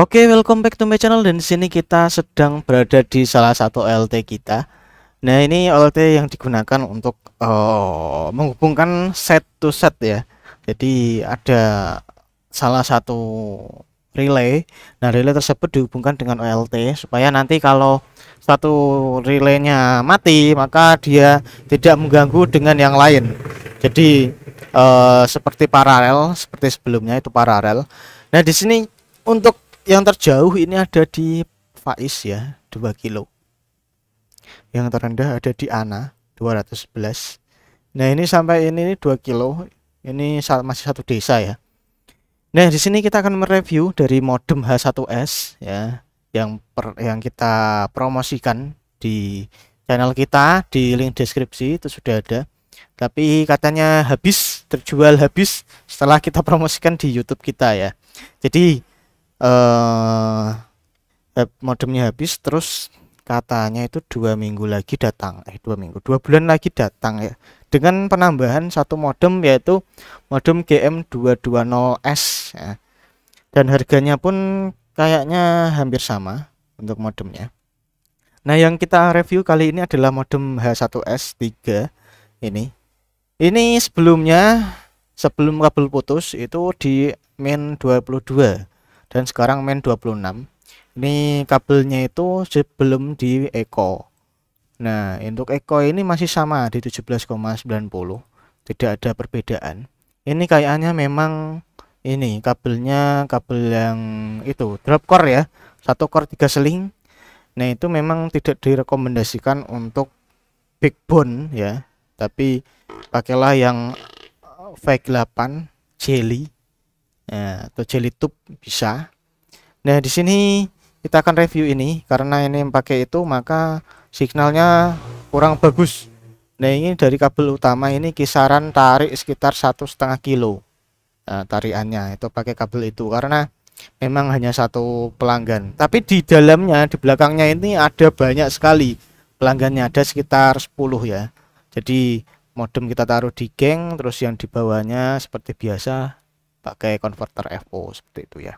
Oke, okay, welcome back to my channel dan di sini kita sedang berada di salah satu LT kita. Nah, ini LT yang digunakan untuk uh, menghubungkan set to set ya. Jadi ada salah satu relay. Nah, relay tersebut dihubungkan dengan LT supaya nanti kalau satu relaynya mati, maka dia tidak mengganggu dengan yang lain. Jadi uh, seperti paralel, seperti sebelumnya itu paralel. Nah, di sini untuk yang terjauh ini ada di Faiz ya 2 kilo yang terendah ada di Ana 211 nah ini sampai ini 2 kilo ini masih satu desa ya nah di sini kita akan mereview dari modem H1S ya yang per, yang kita promosikan di channel kita di link deskripsi itu sudah ada tapi katanya habis terjual habis setelah kita promosikan di YouTube kita ya jadi eh modemnya habis terus katanya itu dua minggu lagi datang eh dua minggu dua bulan lagi datang ya dengan penambahan satu modem yaitu modem GM220S ya. dan harganya pun kayaknya hampir sama untuk modemnya nah yang kita review kali ini adalah modem H1S3 ini ini sebelumnya sebelum kabel putus itu di min 22 dan sekarang main 26 ini kabelnya itu sebelum di Eco nah untuk Eco ini masih sama di 17,90 tidak ada perbedaan ini kayaknya memang ini kabelnya kabel yang itu drop core ya satu core tiga seling nah itu memang tidak direkomendasikan untuk big bone ya tapi pakailah yang V8 jelly ya, atau jelly tube bisa nah di sini kita akan review ini karena ini yang pakai itu maka signalnya kurang bagus nah ini dari kabel utama ini kisaran tarik sekitar satu setengah kilo nah, tariannya itu pakai kabel itu karena memang hanya satu pelanggan tapi di dalamnya di belakangnya ini ada banyak sekali pelanggannya ada sekitar 10 ya jadi modem kita taruh di geng terus yang di bawahnya seperti biasa pakai converter FO seperti itu ya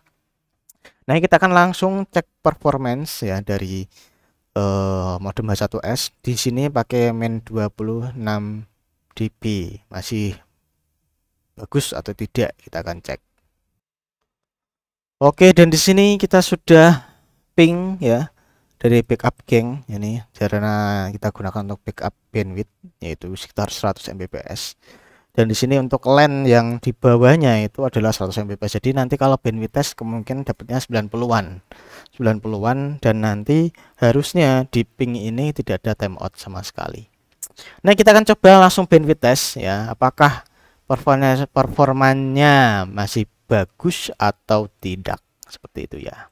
nah kita akan langsung cek performance ya dari uh, modem H1s di sini pakai main 26 dB masih bagus atau tidak kita akan cek Oke dan di sini kita sudah ping ya dari backup geng ini karena kita gunakan untuk backup bandwidth yaitu sekitar 100 Mbps dan di sini untuk LAN yang di bawahnya itu adalah 100 Mbps jadi nanti kalau bandwidth test kemungkinan dapatnya 90-an 90-an dan nanti harusnya di ping ini tidak ada timeout sama sekali nah kita akan coba langsung bandwidth test ya apakah performanya, performanya masih bagus atau tidak seperti itu ya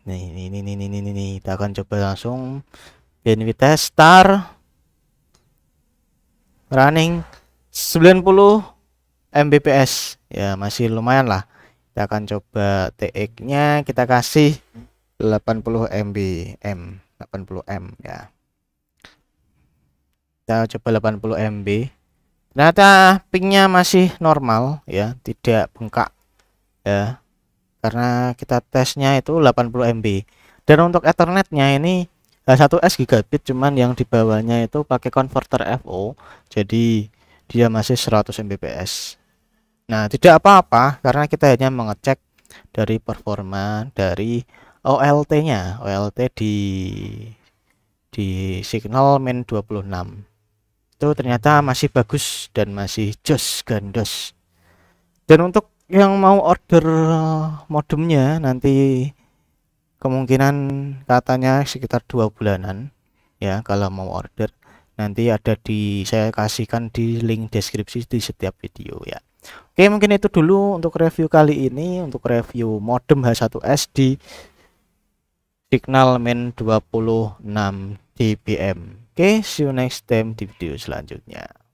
Nih, ini, ini, ini, ini, ini, kita akan coba langsung Then we test star running 90 Mbps. Ya, masih lumayan lah. Kita akan coba TX-nya kita kasih 80 MB M 80 M ya. Kita coba 80 MB. Ternyata pingnya masih normal ya, tidak bengkak ya. Karena kita tesnya itu 80 MB. Dan untuk ethernetnya ini satu S gigabit cuman yang di bawahnya itu pakai converter FO jadi dia masih 100 Mbps nah tidak apa-apa karena kita hanya mengecek dari performa dari OLT nya OLT di di signal main 26 itu ternyata masih bagus dan masih jos gandos dan untuk yang mau order modemnya nanti kemungkinan katanya sekitar dua bulanan ya kalau mau order nanti ada di saya kasihkan di link deskripsi di setiap video ya Oke mungkin itu dulu untuk review kali ini untuk review modem H1S di Signal main 26 dBm Oke see you next time di video selanjutnya